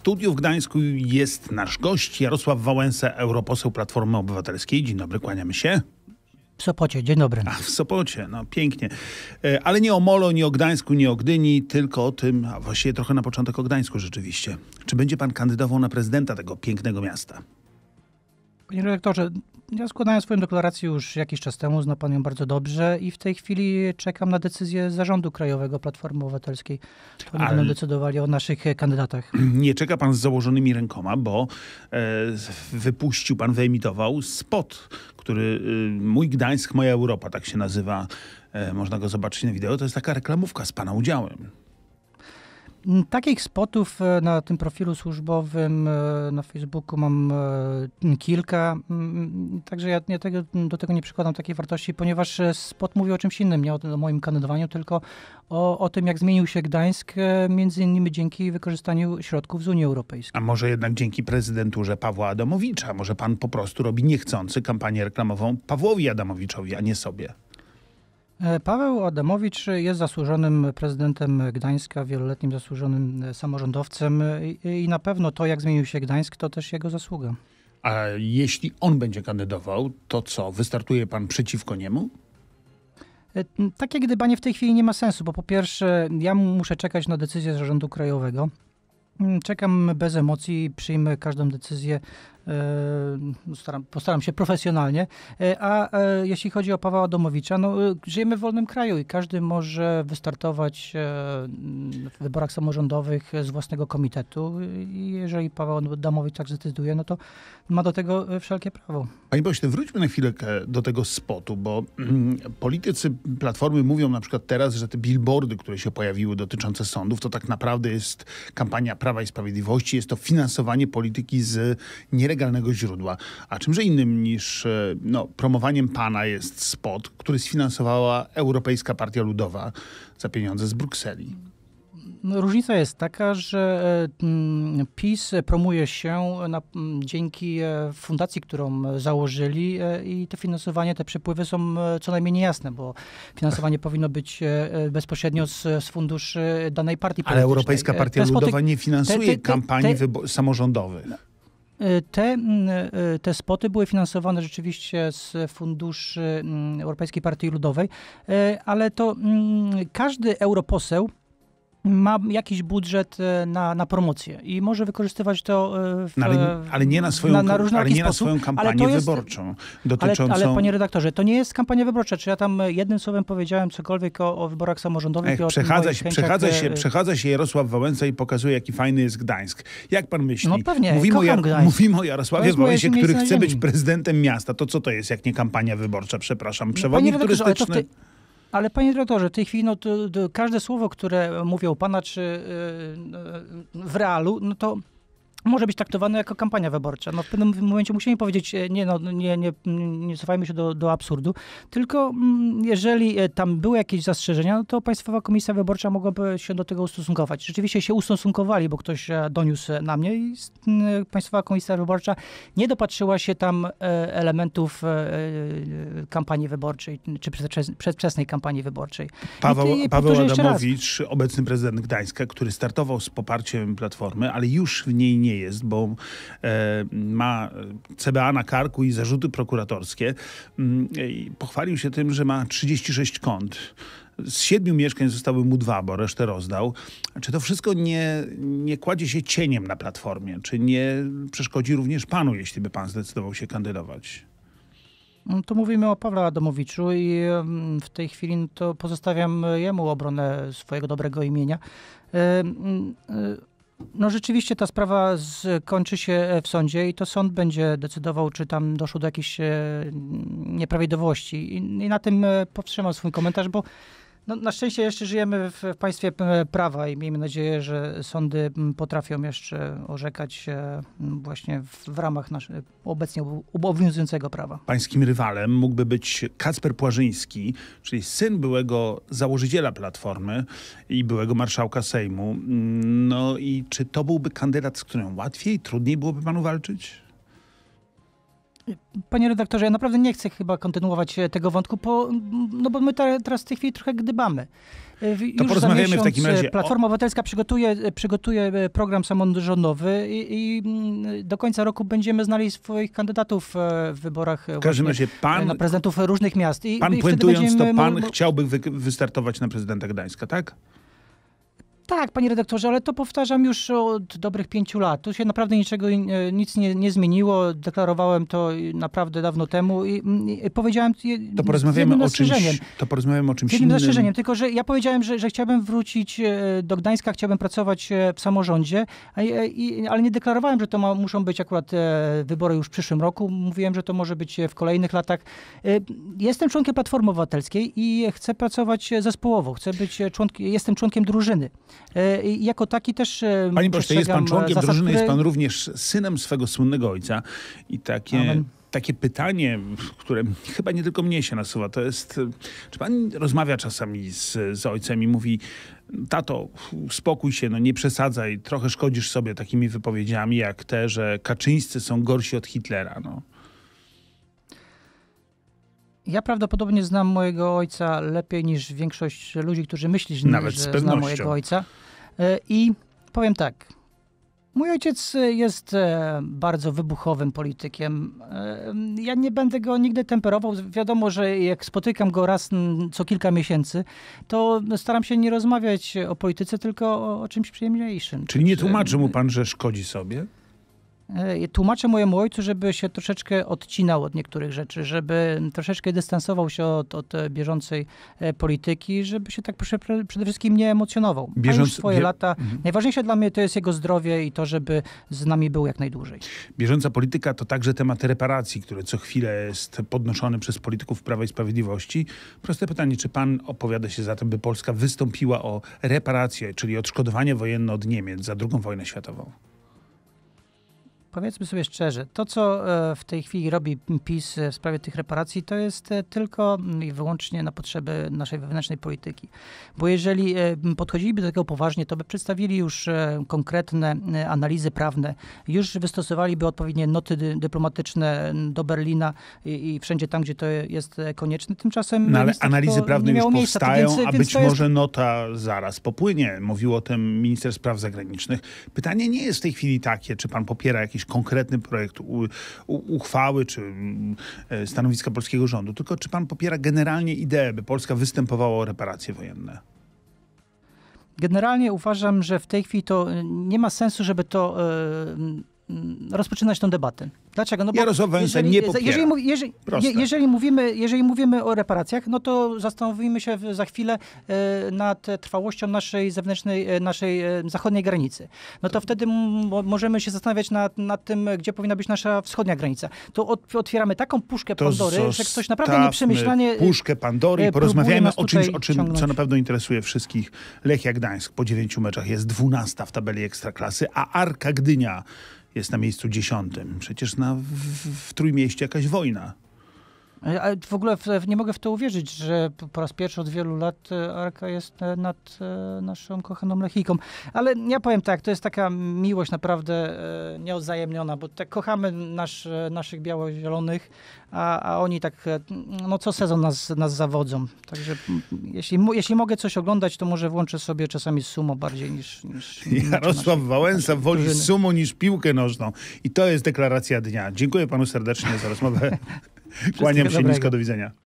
studiu w Gdańsku jest nasz gość Jarosław Wałęsa, europoseł Platformy Obywatelskiej. Dzień dobry, kłaniamy się. W Sopocie, dzień dobry. A, w Sopocie, no pięknie. E, ale nie o Molo, nie o Gdańsku, nie o Gdyni, tylko o tym, a właściwie trochę na początek o Gdańsku rzeczywiście. Czy będzie pan kandydował na prezydenta tego pięknego miasta? Panie redaktorze, ja składałem swoją deklarację już jakiś czas temu, zna pan ją bardzo dobrze i w tej chwili czekam na decyzję Zarządu Krajowego Platformy Obywatelskiej. oni Ale... będą decydowali o naszych e, kandydatach. Nie czeka pan z założonymi rękoma, bo e, wypuścił pan, wyemitował spot, który e, Mój Gdańsk, Moja Europa, tak się nazywa. E, można go zobaczyć na wideo. To jest taka reklamówka z pana udziałem. Takich spotów e, na tym profilu służbowym e, na Facebooku mam e, kilka, także ja, ja tego, do tego nie przykładam takiej wartości, ponieważ spot mówi o czymś innym, nie o, o moim kandydowaniu, tylko o, o tym, jak zmienił się Gdańsk, między innymi dzięki wykorzystaniu środków z Unii Europejskiej. A może jednak dzięki prezydenturze Pawła Adamowicza? Może pan po prostu robi niechcący kampanię reklamową Pawłowi Adamowiczowi, a nie sobie? E, Paweł Adamowicz jest zasłużonym prezydentem Gdańska, wieloletnim zasłużonym e, samorządowcem i na pewno to, jak zmienił się Gdańsk, to też jego zasługa. A jeśli on będzie kandydował, to co? Wystartuje pan przeciwko niemu? E, takie gdybanie w tej chwili nie ma sensu, bo po pierwsze, ja muszę czekać na decyzję zarządu krajowego. Mm, czekam bez emocji, przyjmę każdą decyzję E, no staram, postaram się profesjonalnie. E, a e, jeśli chodzi o Pawła Domowicza, no, żyjemy w wolnym kraju i każdy może wystartować w wyborach samorządowych z własnego komitetu. I jeżeli Paweł Domowicz tak zdecyduje, no to ma do tego wszelkie prawo. Panie pośle, wróćmy na chwilę do tego spotu, bo mm, politycy Platformy mówią na przykład teraz, że te billboardy, które się pojawiły dotyczące sądów, to tak naprawdę jest kampania Prawa i Sprawiedliwości, jest to finansowanie polityki z nie nielegalnego źródła. A czymże innym niż e, no, promowaniem pana jest spot, który sfinansowała Europejska Partia Ludowa za pieniądze z Brukseli. No, różnica jest taka, że e, mm, PiS promuje się na, mm, dzięki e, fundacji, którą założyli i to finansowanie, te przepływy są co najmniej niejasne, bo finansowanie powinno być bezpośrednio z, z funduszy danej partii politycznej. Ale Europejska Partia Ludowa nie finansuje te, te, te, kampanii samorządowych. Y, te, mm, y, te spoty były finansowane rzeczywiście z funduszy mm, Europejskiej Partii Ludowej, y, ale to mm, każdy europoseł ma jakiś budżet e, na, na promocję i może wykorzystywać to e, w, no, ale, ale nie na swoją, na, na ale nie sposób, na swoją kampanię jest, wyborczą dotyczącą... Ale, ale, panie redaktorze, to nie jest kampania wyborcza. Czy ja tam e, jednym słowem powiedziałem cokolwiek o, o wyborach samorządowych Ech, i o przechadza się, przechadza, się, przechadza się Jarosław Wałęsa i pokazuje, jaki fajny jest Gdańsk. Jak pan myśli? No pewnie, mówimy, o, Gdańsk. mówimy o Jarosławie Wałęsie, który chce być prezydentem miasta. To co to jest, jak nie kampania wyborcza? Przepraszam, przewodnik no, turystyczny. To, ale panie dyrektorze, w tej chwili no, to, to każde słowo, które mówią pana czy y, y, w realu, no to może być traktowane jako kampania wyborcza. No, w pewnym momencie musimy powiedzieć, e, nie, no, nie, nie, nie cofajmy się do, do absurdu, tylko mm, jeżeli e, tam były jakieś zastrzeżenia, no to Państwowa Komisja Wyborcza mogłaby się do tego ustosunkować. Rzeczywiście się ustosunkowali, bo ktoś e, doniósł na mnie i mm, Państwowa Komisja Wyborcza nie dopatrzyła się tam elementów kampanii wyborczej, czy przedwczesnej kampanii wyborczej. Paweł, I, Paweł Adamowicz, obecny prezydent Gdańska, który startował z poparciem Platformy, ale już w niej nie nie jest, bo e, ma CBA na karku i zarzuty prokuratorskie. Mm, pochwalił się tym, że ma 36 kont z siedmiu mieszkań zostały mu dwa, bo resztę rozdał. Czy to wszystko nie, nie kładzie się cieniem na platformie? Czy nie przeszkodzi również panu, jeśli by pan zdecydował się kandydować? No to mówimy o Pawle Adamowiczu i mm, w tej chwili to pozostawiam e, jemu obronę swojego dobrego imienia. E, mm, no rzeczywiście ta sprawa skończy się e, w sądzie i to sąd będzie decydował, czy tam doszło do jakichś e, nieprawidłowości. I, i na tym e, powstrzymał swój komentarz, bo no, na szczęście jeszcze żyjemy w państwie e, prawa i miejmy nadzieję, że sądy potrafią jeszcze orzekać właśnie w, ramach naszego obecnie obowiązującego prawa. Pańskim rywalem mógłby być Kacper Płażyński, czyli syn byłego założyciela Platformy i byłego marszałka Sejmu. Mm, no i czy to byłby kandydat, z którym łatwiej, trudniej byłoby panu walczyć? Panie redaktorze, ja naprawdę nie chcę chyba kontynuować e, tego wątku, bo, no bo my teraz w tej chwili trochę gdybamy. E, już to porozmawiamy miesiąc, w takim e, razie. Platforma Obywatelska przygotuje, przygotuje program samorządowy i, i, do końca roku będziemy znali swoich kandydatów w wyborach w każdym razie pan, na prezydentów różnych miast. I, pan i puentując to, pan chciałby wy, wystartować na prezydenta Gdańska, tak? Tak, panie redaktorze, ale to powtarzam już od dobrych pięciu lat. Tu się naprawdę niczego, e, nic nie, nie zmieniło. Deklarowałem to naprawdę dawno temu i, mm, i powiedziałem... To porozmawiamy, o czymś, to porozmawiamy o czymś jednym innym. zastrzeżeniem, tylko że ja powiedziałem, że, że chciałbym wrócić e, do Gdańska, chciałbym pracować e, w samorządzie, ale nie deklarowałem, że to ma, muszą być akurat wybory już w przyszłym roku. Mówiłem, że to może być w kolejnych latach. Jestem członkiem Platformy Obywatelskiej i chcę pracować zespołowo, chcę być członkiem, jestem członkiem drużyny. E, jako taki też e, Panie pośle, jest pan e, członkiem zasad, drużyny, jest pan również synem swego słynnego ojca i takie... takie pytanie, które chyba nie tylko mnie się nasuwa, to jest, czy pan rozmawia czasami z, z ojcem i mówi, tato, spokój się, no nie przesadzaj, trochę szkodzisz sobie takimi wypowiedziami jak te, że Kaczyńscy są gorsi od Hitlera, no. Ja prawdopodobnie znam mojego ojca lepiej niż większość ludzi, którzy myśli, że, Nawet zna mojego ojca. E, I powiem tak. Mój ojciec jest e, bardzo wybuchowym politykiem. E, ja nie będę go nigdy temperował. Wiadomo, że jak spotykam go raz co kilka miesięcy, to staram się nie rozmawiać o polityce, tylko o, czymś przyjemniejszym. Czyli nie tłumaczy mu pan, że szkodzi sobie? E, tłumaczę mojemu ojcu, żeby się troszeczkę odcinał od niektórych rzeczy, żeby troszeczkę dystansował się od, od e, bieżącej e, polityki, żeby się tak przede wszystkim nie emocjonował. Bieżąc... swoje bie... lata. Mhm. Najważniejsze dla mnie to jest jego zdrowie i to, żeby z nami był jak najdłużej. Bieżąca polityka to także temat reparacji, które co chwilę jest podnoszony przez polityków Prawa i Sprawiedliwości. Proste pytanie, czy pan opowiada się za tym, by Polska wystąpiła o reparację, czyli odszkodowanie wojenne od Niemiec za II wojnę światową? Powiedzmy sobie szczerze, to co e, w tej chwili robi PiS e, w sprawie tych reparacji, to jest e, tylko mm, i wyłącznie na potrzeby naszej wewnętrznej polityki. Bo jeżeli podchodziliby do tego poważnie, to by przedstawili już konkretne analizy prawne, już wystosowaliby odpowiednie noty dyplomatyczne do Berlina i, i wszędzie tam, gdzie to jest konieczne. Tymczasem. No ale analizy prawne już miejsca, powstają, więc, a więc być może jest... nota zaraz popłynie. Mówił o tym minister spraw zagranicznych. Pytanie nie jest w tej chwili takie, czy pan popiera jakieś jakiś konkretny projekt u, u, uchwały czy mm, e, stanowiska polskiego rządu, tylko czy pan popiera generalnie ideę, by Polska występowała o reparacje wojenne? Generalnie uważam, że w tej chwili to e, nie ma sensu, żeby to e, Mm, rozpoczynać tę debatę. Dlaczego? No bo Jarosław nie popiera. Jeżeli, jeżeli, jeżeli, mówimy, jeżeli mówimy o reparacjach, no to zastanowimy się za chwilę e, nad trwałością naszej zewnętrznej, e, naszej e, zachodniej granicy. No to wtedy możemy się zastanawiać nad, nad tym, gdzie powinna być nasza wschodnia granica. To otwieramy taką puszkę to Pandory, że ktoś naprawdę nieprzemyślanie... puszkę Pandory i porozmawiamy o czymś, o czym, co na pewno interesuje wszystkich. Lechia Gdańsk po dziewięciu meczach jest dwunasta w tabeli Ekstraklasy, a Arka Gdynia jest na miejscu dziesiątym. Przecież na, w, w Trójmieście jakaś wojna E, w ogóle nie mogę w to uwierzyć, że po raz pierwszy od wielu lat e, Arka jest e, nad naszą kochaną lechiką. Ale ja powiem tak, to jest taka miłość naprawdę nieodzajemniona, bo tak kochamy nasz, naszych biało-zielonych, a, a oni tak no co sezon nas, nas zawodzą. Także jeśli, jeśli mogę coś oglądać, to może włączę sobie czasami sumo bardziej niż... niż Jarosław Wałęsa naszych, woli sumo niż piłkę nożną. I to jest deklaracja dnia. Dziękuję panu serdecznie za rozmowę. Kłaniam się dobrego. nisko, do widzenia.